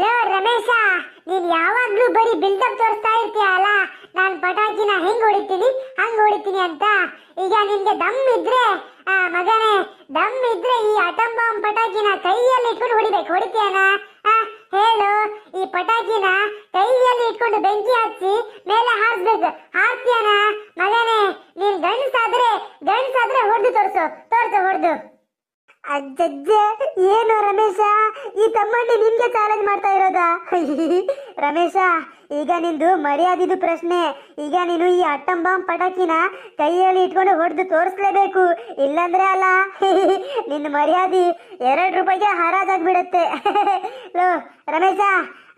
low Ramesh ನೀನ್ ಯಾವಾಗ್ಲೂ ಬರೀ ಬಿಲ್ಡಪ್ ತೋರಿಸ್ತಾ ಇರ್ತೀಯ ಅಲ್ಲ ನಾನ್ ಪಟಾಕಿನ ಹೆಂಗ್ ಹೊಡಿತೀನಿ ಹಂಗ್ ಹೊಡಿತೀನಿ ಅಂತ ಈಗ ನಿನ್ಗೆ ದಮ್ ಇದ್ರೆ ಆ ಮಗನೇ ದಮ್ ಇದ್ರೆ ಈ ಅಟಂ ಬಾಂಬ್ ಪಟಾಕಿನ ಕೈಯಲ್ಲಿ ಇಟ್ಕೊಂಡು ಹೊಡಿಬೇಕು ಹೊಡಿತೀಯನ ಹೇಳು ಈ ಪಟಾಕಿನ ಕೈಯಲ್ಲಿ ಇಟ್ಕೊಂಡು ಬೆಂಕಿ ಹಚ್ಚಿ ಮೇಲೆ ಹಾರ್ಸ್ಬೇಕು ಹಾರ್ತೀಯನ ಮಗನೇ ನೀನ್ ಗಂಡ್ಸಾದ್ರೆ ಗಂಡ್ಸಾದ್ರೆ ಹೊಡೆದು ತೋರಿಸು ತೋರಿಸು ಹೊಡೆದು ಅಜ್ಜೆ ಏನು ರಮೇಶ ಈ ತಮ್ಮಣ್ಣಿ ನಿಮ್ಗೆ ಚಾಲೆಂಜ್ ಮಾಡ್ತಾ ಇರೋದ ರಮೇಶ ಈಗ ನಿಂದು ಮರ್ಯಾದಿದು ಪ್ರಶ್ನೆ ಈಗ ನೀನು ಈ ಅಟ್ಟಂಬಾಂಬ್ ಪಟಾಕಿನ ಕೈಯಲ್ಲಿ ಇಟ್ಕೊಂಡು ಹೊಡೆದು ತೋರಿಸ್ಲೇಬೇಕು ಇಲ್ಲಂದ್ರೆ ಅಲ್ಲ ನಿನ್ನ ಮರ್ಯಾದಿ ಎರಡು ರೂಪಾಯಿಗೆ ಹರಾಜಾಗ್ಬಿಡುತ್ತೆ ಲೋ ರಮೇಶ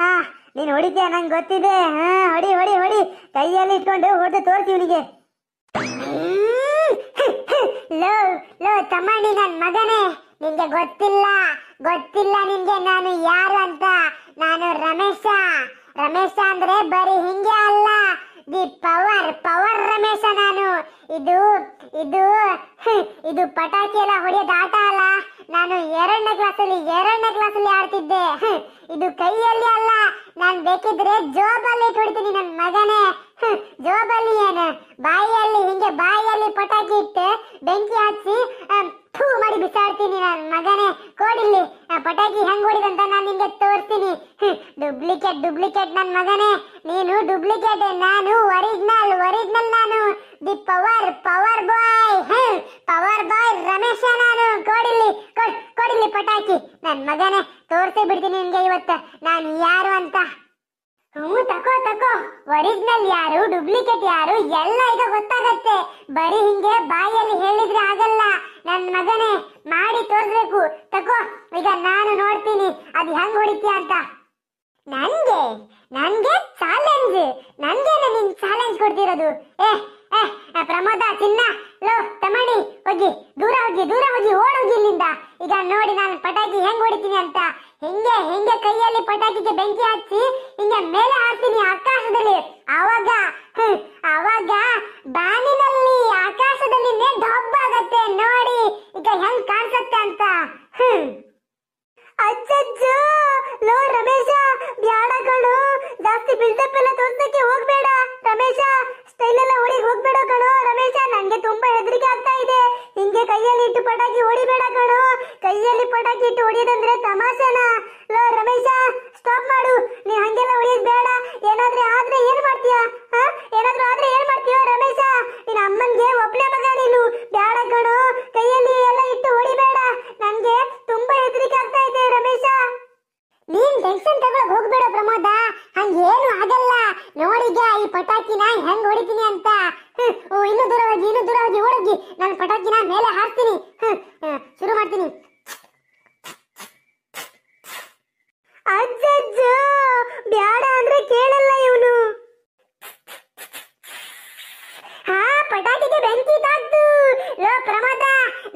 ಹಾ ನೀನು ಹೊಡಿತೀಯ ನಂಗೆ ಗೊತ್ತಿದೆ ಹಾ ಹೊಡಿ ಹೊಡಿ ಹೊಡಿ ಕೈಯಲ್ಲಿ ಇಟ್ಕೊಂಡು ಹೊಡೆದು ತೋರಿಸಿ ನಿಮಗೆ ಲೋ ಲೋ ತಮ್ಮಣಿ ನನ್ ಮಗನೇ ನಿಂಗೆ ಗೊತ್ತಿಲ್ಲ ಗೊತ್ತಿಲ್ಲ ನಿಂಗೆ ನಾನು ಯಾರು ಅಂತ ನಾನು ರಮೇಶ ರಮೇಶ ಅಂದ್ರೆ ಬರೀ ಹಿಂಗೆ ಅಲ್ಲ ದಿ ಪವರ್ ಪವರ್ ರಮೇಶ ನಾನು ಇದು ಇದು ಇದು ಪಟಾಕಿ ಎಲ್ಲ ಹೊಡೆಯೋದು ಆಟ ಅಲ್ಲ ನಾನು ಎರಡನೇ ಕ್ಲಾಸಲ್ಲಿ ಎರಡನೇ ಕ್ಲಾಸಲ್ಲಿ ಆಡ್ತಿದ್ದೆ ಇದು ಕೈಯಲ್ಲಿ ಅಲ್ಲ ನಾನು ಬೇಕಿದ್ರೆ ಜೋಬಲ್ಲಿ ಕೊಡ್ತೀನಿ ನನ್ನ ಮಗನೇ ಜೋಬಲ್ಲಿ ಏನು ಬಾಯಿಯಲ್ಲಿ ಹಿಂಗೆ ಬಾಯಿಯಲ್ಲಿ ಪಟಾಕಿ ಬೆಂಕಿ ಹಚ್ಚಿ ಥೂ ಮಾಡಿ ಬಿಸಾಡ್ತೀನಿ ನಾನು ಮಗನೇ ಕೋಡಿಲ್ಲಿ ಪಟಾಕಿ ಹೆಂಗ್ ಹೊಡಿದಂತ ನಾನು ನಿಂಗೆ ತೋರಿಸ್ತೀನಿ ಡುಪ್ಲಿಕೇಟ್ ಡುಪ್ಲಿಕೇಟ್ ನನ್ನ ಮಗನೇ ನೀನು ಡುಪ್ಲಿಕೇಟ್ ನಾನು ಒರಿಜಿನಲ್ ಒರಿಜಿನಲ್ ನಾನು the power power boy power boy Ramesh ನಾನು ಕೋಡಿಲ್ಲಿ ಕೊಡಿಲ್ಲಿ ಪಟಾಕಿ ನನ್ನ ಮಗನೇ ತೋರಿಸಿ ಬಿಡ್ತೀನಿ ನಿನ್ಗೆ ಇವತ್ತು ನಾನು ಯಾರು ಅಂತ ಹ್ಞೂ ತಕೋ ತಕೋ ಒರಿಜಿನಲ್ ಯಾರು ಡೂಪ್ಲಿಕೇಟ್ ಯಾರು ಎಲ್ಲ ಈಗ ಗೊತ್ತಾಗತ್ತೆ ಬರೀ ಹಿಂಗೆ ಬಾಯಲ್ಲಿ ಹೇಳಿದ್ರೆ ಆಗಲ್ಲ ನನ್ನ ಮಗನೇ ಮಾಡಿ ತೋರ್ಬೇಕು ತಕೋ ಈಗ ನಾನು ನೋಡ್ತೀನಿ ಅದು ಹೆಂಗ್ ಹೊಡಿತೀಯ ಅಂತ ನನ್ಗೆ ನನ್ಗೆ ಚಾಲೆಂಜ್ ನನ್ಗೇನೆ ನೀನ್ ಚಾಲೆಂಜ್ ಕೊಡ್ತಿರೋದು ಏ ಏ ಪ್ರಮೋದ ಚಿನ್ನ ಲೋ ತಮಣಿ ಹೋಗಿ ದೂರ ಹೋಗಿ ದೂರ ಹೋಗಿ ಓಡೋಗಿ ಇಲ್ಲಿಂದ ಈಗ ನೋಡಿ ನಾನು ಪಟಾಕಿ ಹೆಂಗ್ ಹೊಡಿತೀನಿ ಅಂತ ಹಿಂಗೆ ಹಿಂಗೆ ಕೈಯಲ್ಲಿ ಪಟಾಕಿಗೆ ಬೆಂಕಿ ಹಚ್ಚಿ ಹಿಂಗೆ ಮೇಲೆ ಹಾಕ್ತೀನಿ ಆಕಾಶದಲ್ಲಿ ಅವಾಗ ಆವಾಗ ಬಾನಿನಲ್ಲಿ ಆಕಾಶದಲ್ಲಿ ದೊಬ್ಬ ಆಗತ್ತೆ ನೋಡಿ ಈಗ ಹೆಂಗ್ ಕಾಣಿಸುತ್ತೆ ಅಂತ ಅಜ್ಜಜ್ಜೋ ಲೋ ರಮೇಶ ಬ್ಯಾಡಗಳು ಜಾಸ್ತಿ ಬಿಲ್ಡಪ್ ಎಲ್ಲ ತೋರ್ಸಕ್ಕೆ ಹೋಗ್ಬೇಡ ರಮೇಶ ಕೈಲೆಲ್ಲ ಓಡಿ ಹೋಗ್ಬೇಡ ಕಣೋ ರಮೇಶ ನಂಗೆ ತುಂಬಾ ಹೆದರಿಕೆ ಆಗ್ತಾ ಇದೆ ಹಿಂಗೆ ಕೈಯಲ್ಲಿ ಇಟ್ಟು ಪಟಾಕಿ ಹೊಡಿಬೇಡ ಕಣೋ ಕೈಯಲ್ಲಿ ಪಟಾಕಿ ಇಟ್ಟು ಹೊಡಿಯೋದಂದ್ರೆ ತಮಾಷೆನಾ ಲೋ ರಮೇಶ ಸ್ಟಾಪ್ ಮಾಡು ನೀ ಹಂಗೆಲ್ಲ ಹೊಡಿಯೋದು ಬೇಡ ಏನಾದ್ರೆ ಆದ್ರೆ ಏನ್ ಮಾಡ್ತೀಯಾ ಏನಾದ್ರೂ ಆದ್ರೆ ಏನ್ ಮಾಡ್ತೀಯಾ ರಮೇಶ ನಿನ್ನ ಅಮ್ಮನ್ಗೆ ಒಬ್ಳೆ ಮಗ ನೀನು ಬೇಡ ಕಣೋ ಕೈಯಲ್ಲಿ ಎಲ್ಲ ಇಟ್ಟು ಹೊಡಿಬೇಡ ನನ್ಗೆ ತುಂಬಾ ಹೆದರಿಕೆ ಆಗ್ತಾ ಇದೆ ರಮೇಶ ನೀನ್ ಟೆನ್ಷನ್ ತಗೊಳಕ್ ಹೋಗ್ಬೇಡ ಪ್ರಮೋದ ಹಂಗೇನು ನೋಡಿಗ ಈ ಪಟಾಕಿನ ಹೆಂಗ್ ಹೊಡಿತೀನಿ ಅಂತ ಇನ್ನು ದೂರ ಹೋಗಿ ಇನ್ನು ದೂರ ಹೋಗಿ ಓಡೋಗಿ ನಾನು ಪಟಾಕಿನ ಮೇಲೆ ಹಾಕ್ತೀನಿ ಶುರು ಮಾಡ್ತೀನಿ ಬ್ಯಾಡ ಅಂದ್ರೆ ಕೇಳಲ್ಲ ಇವನು ಹಾ ಪಟಾಕಿಗೆ ಬೆಂಕಿ ತಾಕ್ತು ಲೋ ಪ್ರಮಾದ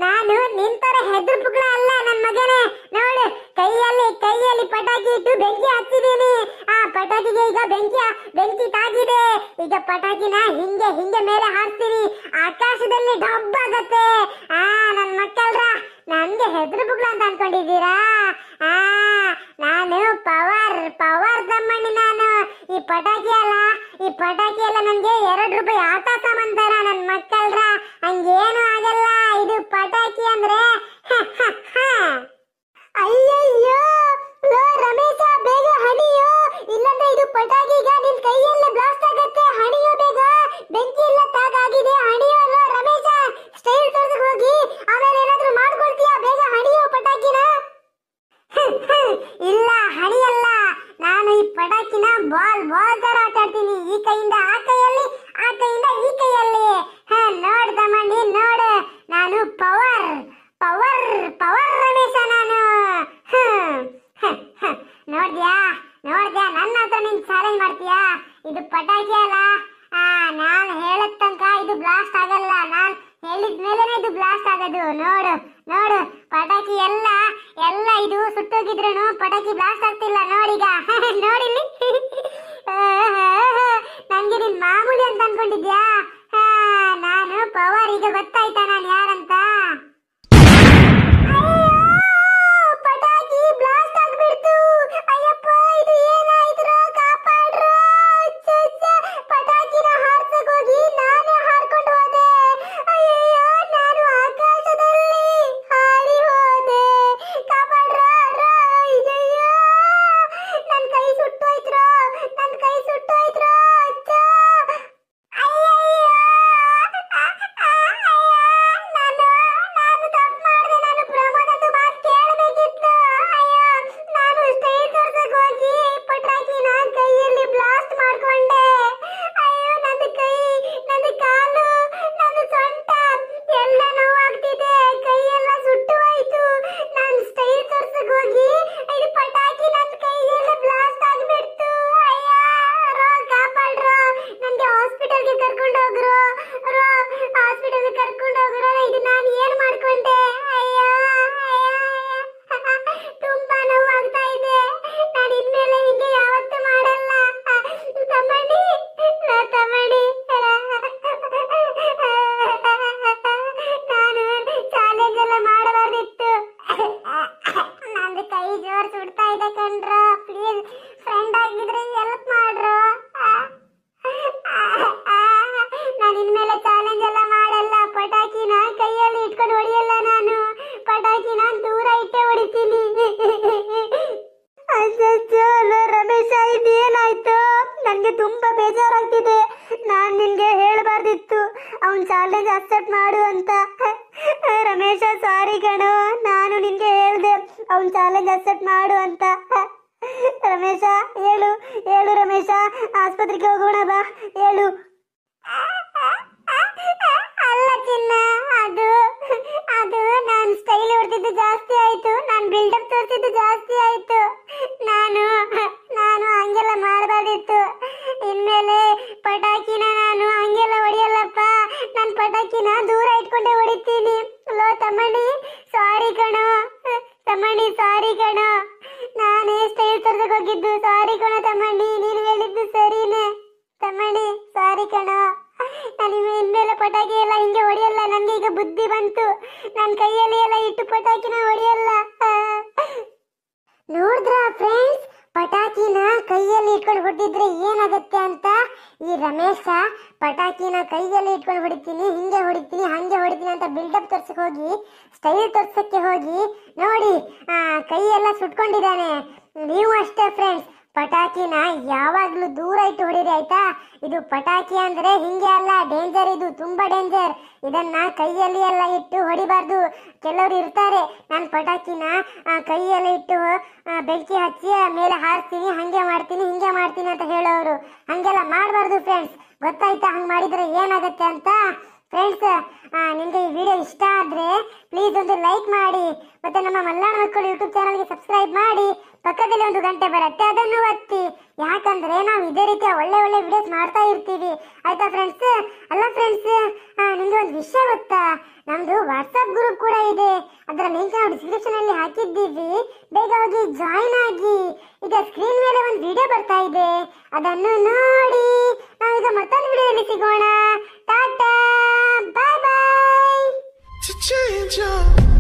ನಾನು ನಿಂತರ ಹೆದ್ರ ಪುಕ್ಳ ಅಲ್ಲ ನನ್ನ ಮಗನೇ ನೋಡು ಕೈಯಲ್ಲಿ ಕೈಯಲ್ಲಿ ಪಟಾಕಿ ಇಟ್ಟು ಬೆಂಕಿ ಹಚ್ಚಿದ್ದೀನಿ ಪಟಾಕಿಗೆ ಈಗ ಬೆಂಕಿ ಬೆಂಕಿ ತಾಗಿದೆ ಈಗ ಪಟಾಕಿನ ಹಿಂಗೆ ಹಿಂಗೆ ಮೇಲೆ ಹಾಕ್ತೀನಿ ಆಕಾಶದಲ್ಲಿ ಡಬ್ ಆಗತ್ತೆ ಆ ನನ್ ಮಕ್ಕಳ್ರ ನನ್ಗೆ ಹೆದ್ರು ಬುಗ್ಲ ಅಂತ ಅನ್ಕೊಂಡಿದ್ದೀರಾ ಆ ನಾನು ಪವರ್ ಪವರ್ ತಮ್ಮಣ್ಣಿ ನಾನು ಈ ಪಟಾಕಿ ಅಲ್ಲ ಈ ಪಟಾಕಿ ಎಲ್ಲ ನನ್ಗೆ ಎರಡು ರೂಪಾಯಿ ಆಟ ಸಾಮಾನ್ ನನ್ ಮಕ್ಕಳ್ರ ಹಂಗೇನು ಆಗಿದ್ರೇನು ಪಟಾಕಿ ಬ್ಲಾಸ್ಟ್ ಆಗ್ತಿಲ್ಲ ನೋಡೀಗ ನೋಡಿಲ್ಲಿ ನಂಗೆ ನಿನ್ ಮಾಮೂಲಿ ಅಂತ ಅನ್ಕೊಂಡಿದ್ಯಾ ನಾನು ಪವರ್ ಈಗ ಗೊತ್ತಾಯ್ತಾ ನಾನು ಯಾರ ಅವನ್ ಚಾಲೆಂಜ್ ಅಕ್ಸೆಪ್ಟ್ ಮಾಡು ಅಂತ ರಮೇಶ ಸಾರಿ ಕಣೋ ನಾನು ನಿನ್ಗೆ ಹೇಳ್ದೆ ಅವನ್ ಚಾಲೆಂಜ್ ಅಕ್ಸೆಪ್ಟ್ ಮಾಡು ಅಂತ ರಮೇಶ ಹೇಳು ಹೇಳು ರಮೇಶ ಆಸ್ಪತ್ರೆಗೆ ಹೋಗೋಣ ಬಾ ಹೇಳು ಅಲ್ಲ ಚಿನ್ನ ತಮ್ಮಣಿ ಸಾರಿ ಕಣೋ ತಮ್ಮಣಿ ಸಾರಿ ಕಣೋ ನಾನೇ ಸ್ಟೈಲ್ ತೋರ್ಸಕ್ ಹೋಗಿದ್ದು ಸಾರಿ ಕಣೋ ತಮ್ಮಣಿ ನೀನು ಹೇಳಿದ್ದು ಸರಿನೇ ತಮ್ಮಣಿ ಸಾರಿ ಕಣೋ ನಾನು ಇನ್ಮೇಲೆ ಪಟಾಕಿ ಎಲ್ಲ ಹಿಂಗೆ ಹೊಡೆಯಲ್ಲ ನನಗೆ ಈಗ ಬುದ್ಧಿ ಬಂತು ನನ್ನ ಕೈಯಲ್ಲಿ ಎಲ್ಲ ಇಟ್ಟು ಪಟಾಕಿನ ಹೊಡೆಯ ಕೈಯಲ್ಲಿ ಇಟ್ಕೊಂಡು ಹೊಡೆದಿದ್ರೆ ಏನಾಗುತ್ತೆ ಅಂತ ಈ ರಮೇಶ ಪಟಾಕಿನ ಕೈಯಲ್ಲಿ ಇಟ್ಕೊಂಡು ಹೊಡಿತೀನಿ ಹಿಂಗೆ ಹೊಡಿತೀನಿ ಹಂಗೆ ಹೊಡಿತೀನಿ ಅಂತ ಬಿಲ್ಡಪ್ ತೋರ್ಸಕ್ಕೆ ಹೋಗಿ ಸ್ಟೈಲ್ ತೋರ್ಸಕ್ಕೆ ಹೋಗಿ ನೋಡಿ ಕೈ ಕೈಯೆಲ್ಲ ಸುಟ್ಕೊಂಡಿದ್ದಾನೆ ನೀವು ಅಷ್ಟೇ ಫ್ರೆಂಡ್ಸ್ ಪಟಾಕಿನ ಯಾವಾಗ್ಲೂ ದೂರ ಇಟ್ಟು ಹೊಡಿರಿ ಆಯ್ತಾ ಇದು ಪಟಾಕಿ ಅಂದ್ರೆ ಹಿಂಗೆ ಅಲ್ಲ ಡೇಂಜರ್ ಇದು ತುಂಬಾ ಡೇಂಜರ್ ಇದನ್ನ ಕೈಯಲ್ಲಿ ಎಲ್ಲ ಇಟ್ಟು ಹೊಡಿಬಾರ್ದು ಕೆಲವರು ಇರ್ತಾರೆ ನಾನು ಪಟಾಕಿನ ಕೈಯಲ್ಲಿ ಇಟ್ಟು ಬೆಂಕಿ ಹಚ್ಚಿ ಮೇಲೆ ಹಾರಿಸ್ತೀನಿ ಹಂಗೆ ಮಾಡ್ತೀನಿ ಹಿಂಗೆ ಮಾಡ್ತೀನಿ ಅಂತ ಹೇಳೋರು ಹಂಗೆಲ್ಲ ಮಾಡಬಾರ್ದು ಫ್ರೆಂಡ್ಸ್ ಗೊತ್ತಾಯ್ತಾ ಹಂಗೆ ಮಾಡಿದ್ರೆ ಏನಾಗುತ್ತೆ ಅಂತ ಫ್ರೆಂಡ್ಸ್ ನಿಮಗೆ ಈ ವಿಡಿಯೋ ಇಷ್ಟ ಆದರೆ ಪ್ಲೀಸ್ ಒಂದು ಲೈಕ್ ಮಾಡಿ ಮತ್ತು ನಮ್ಮ ಮಲ್ಲಾಳ್ ಮಕ್ಕಳು ಯೂಟ್ಯೂಬ್ ಚಾನಲ್ಗೆ ಸಬ್ಸ್ಕ್ರೈಬ್ ಮಾಡಿ ಪಕ್ಕದಲ್ಲಿ ಒಂದು ಗಂಟೆ ಬರುತ್ತೆ ಅದನ್ನು ಒತ್ತಿ ಯಾಕಂದರೆ ನಾವು ಇದೇ ರೀತಿಯ ಒಳ್ಳೆ ಒಳ್ಳೆ ವಿಡಿಯೋಸ್ ಮಾಡ್ತಾ ಇರ್ತೀವಿ ಆಯಿತಾ ಫ್ರೆಂಡ್ಸ್ ಅಲ್ಲ ಫ್ರೆಂಡ್ಸ್ ನಿಮಗೆ ಒಂದು ವಿಷಯ ಗೊತ್ತಾ ನಮ್ಮದು ವಾಟ್ಸಪ್ ಗ್ರೂಪ್ ಕೂಡ ಇದೆ ಅದರ ಲಿಂಕ್ ನಾವು ಡಿಸ್ಕ್ರಿಪ್ಷನಲ್ಲಿ ಹಾಕಿದ್ದೀವಿ ಬೇಗ ಹೋಗಿ ಜಾಯಿನ್ ಆಗಿ ಈಗ ಸ್ಕ್ರೀನ್ ಮೇಲೆ ಒಂದು ವಿಡಿಯೋ ಬರ್ತಾ ಇದೆ ಅದನ್ನು ನೋಡಿ ನಾವೀಗ ಮತ್ತೊಂದು ವಿಡಿಯೋದಲ್ಲಿ ಸಿಗೋಣ to change your